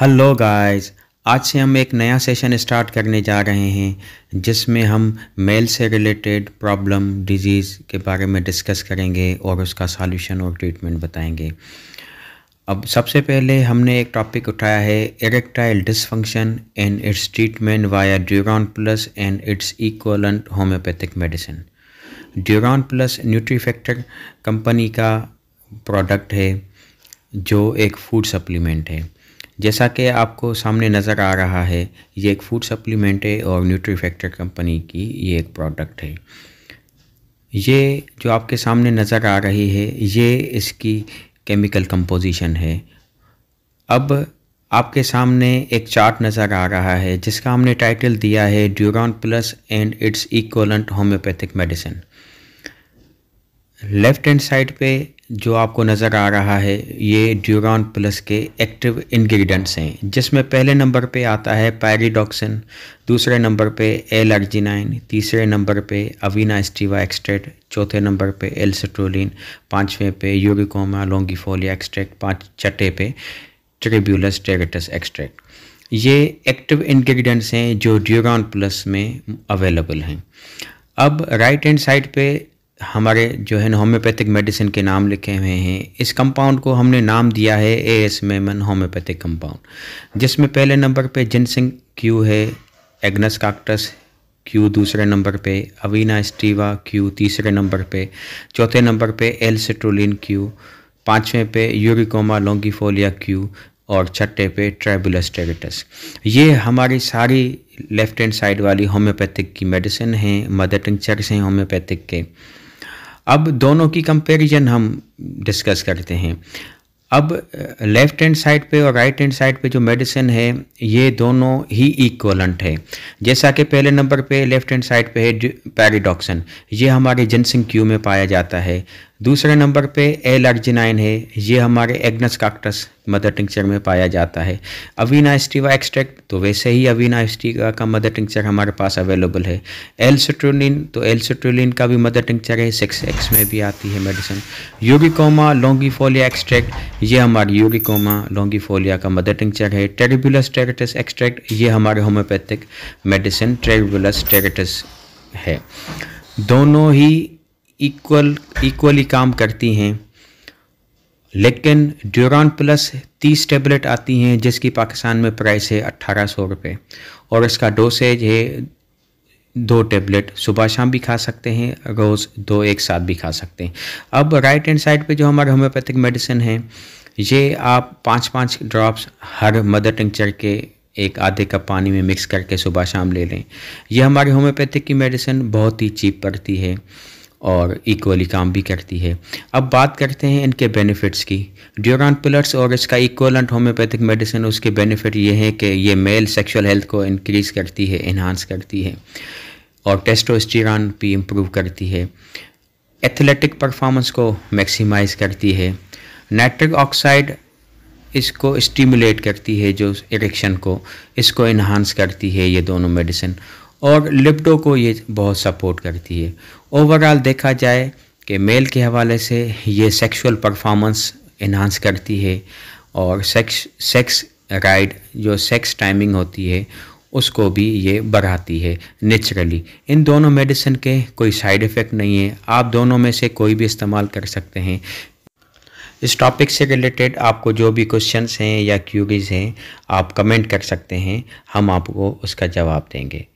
hello guys आज से हम एक नया सेशन स्टार्ट करने जा रहे हैं जिसमें हम मेल से रिलेटेड प्रॉब्लम डिजीज़ के बारे में डिस्कस करेंगे और उसका सॉल्यूशन और ट्रीटमेंट बताएंगे अब सबसे पहले हमने एक टॉपिक उठाया है erectile dysfunction and its treatment via Duron plus and its equivalent homeopathic medicine Duron plus Nutrifactor company का प्रोडक्ट है जो एक फूड सप्लीमेंट है जैसा कि आपको सामने नज़र आ रहा है ये एक फूड सप्लीमेंट है और न्यूट्रीफैक्टर कंपनी की ये एक प्रोडक्ट है ये जो आपके सामने नज़र आ रही है ये इसकी केमिकल कंपोजिशन है अब आपके सामने एक चार्ट नज़र आ रहा है जिसका हमने टाइटल दिया है Duron plus and its equivalent homeopathic medicine left hand side पे जो आपको नज़र आ रहा है ये ड्यूरान प्लस के एक्टिव इंग्रेडिएंट्स हैं जिसमें पहले नंबर पे आता है पैरिडॉक्सिन दूसरे नंबर पे एल अर्जिनाइन तीसरे नंबर पे अवीना एस्टिवा एक्सट्रेट चौथे नंबर पे एल पाँचवें पे यूरिकोमा लोंगीफोलिया एक्सट्रैक्ट पाँच छठे पे ट्रिब्यूलस टेरेटस एक्सट्रैक्ट ये एक्टिव इन्ग्रीडियंट्स हैं जो ड्यूरान प्लस में अवेलेबल हैं अब राइट हैंड साइड पे हमारे जो है ना होम्योपैथिक मेडिसिन के नाम लिखे हुए हैं इस कंपाउंड को हमने नाम दिया है A S Memon homeopathic compound जिसमें पहले नंबर पे जिनसिंग क्यू है एग्नस काक्टस क्यू दूसरे नंबर पे अवीना स्टीवा क्यू तीसरे नंबर पे चौथे नंबर पे एल सिट्रोलिन क्यू पाँचवें पे यूरिकोमा लोंगीफोलिया क्यू और छठे पे टेरेटस ये हमारी सारी लेफ्ट हैंड साइड वाली होम्योपैथिक की मेडिसिन हैं मदर टिंचर्स हैं होम्योपैथिक के अब दोनों की कंपैरिजन हम डिस्कस करते हैं अब लेफ़्ट हैंड साइड पे और राइट हैंड साइड पे जो मेडिसिन है ये दोनों ही इक्वलेंट है जैसा कि पहले नंबर पे लेफ़्ट हैंड साइड पे है पैरिडॉक्सन ये हमारे जनसिंग क्यू में पाया जाता है दूसरे नंबर पे एल आर्जिनाइन है ये हमारे एग्नस काक्टस मदर टिंक्चर में पाया जाता है अवीना एस्टिवा एक्सट्रैक्ट तो वैसे ही अवीना एस्टिवा का मदर टिंक्चर हमारे पास अवेलेबल है एल सिट्रोलिन तो एल सिट्रोलिन का भी मदर टिंक्चर है सिक्स एक्स में भी आती है मेडिसिन यूरिकोमा लोंगीफोलिया एक्सट्रैक्ट ये हमारी यूरिकोमा लोंगीफोलिया का मदर टिंक्चर है टेरिबुलस टेरेटस एक्सट्रैक्ट ये हमारे होम्योपैथिक मेडिसिन टेरिबुलस टेरेटस है दोनों ही इक्वल इक्वली काम करती हैं लेकिन ड्यूरान प्लस तीस टेबलेट आती हैं जिसकी पाकिस्तान में प्राइस है अट्ठारह सौ रुपये और इसका डोसेज है दो टेबलेट सुबह शाम भी खा सकते हैं रोज़ दो एक साथ भी खा सकते हैं अब राइट हैंड साइड पे जो हमारा होम्योपैथिक मेडिसिन है ये आप पाँच पाँच ड्रॉप्स हर मदर टिंचर के एक आधे कप पानी में मिक्स करके सुबह शाम ले लें यह हमारे होम्योपैथिक की मेडिसिन बहुत ही चीप पड़ती है और इक्वली काम भी करती है अब बात करते हैं इनके बेनिफिट्स की ड्यूरान पिलर्स और इसका इक्वलेंट होम्योपैथिक मेडिसिन उसके बेनिफिट ये हैं कि ये मेल सेक्सुअल हेल्थ को इनक्रीज़ करती है इन्हांस करती है और टेस्टोस्टेरॉन भी इम्प्रूव करती है एथलेटिक परफॉर्मेंस को मैक्सिमाइज करती है नाइट्रिक ऑक्साइड इसको स्टिमुलेट करती है जो इरेक्शन को इसको इन्हांस करती है ये दोनों मेडिसिन और लिप्टो को ये बहुत सपोर्ट करती है ओवरऑल देखा जाए कि मेल के हवाले से ये सेक्सुअल परफॉर्मेंस इन्हांस करती है और सेक्स सेक्स राइड जो सेक्स टाइमिंग होती है उसको भी ये बढ़ाती है नेचुरली इन दोनों मेडिसिन के कोई साइड इफ़ेक्ट नहीं है आप दोनों में से कोई भी इस्तेमाल कर सकते हैं इस टॉपिक से रिलेटेड आपको जो भी क्वेश्चंस हैं या क्यूरीज हैं आप कमेंट कर सकते हैं हम आपको उसका जवाब देंगे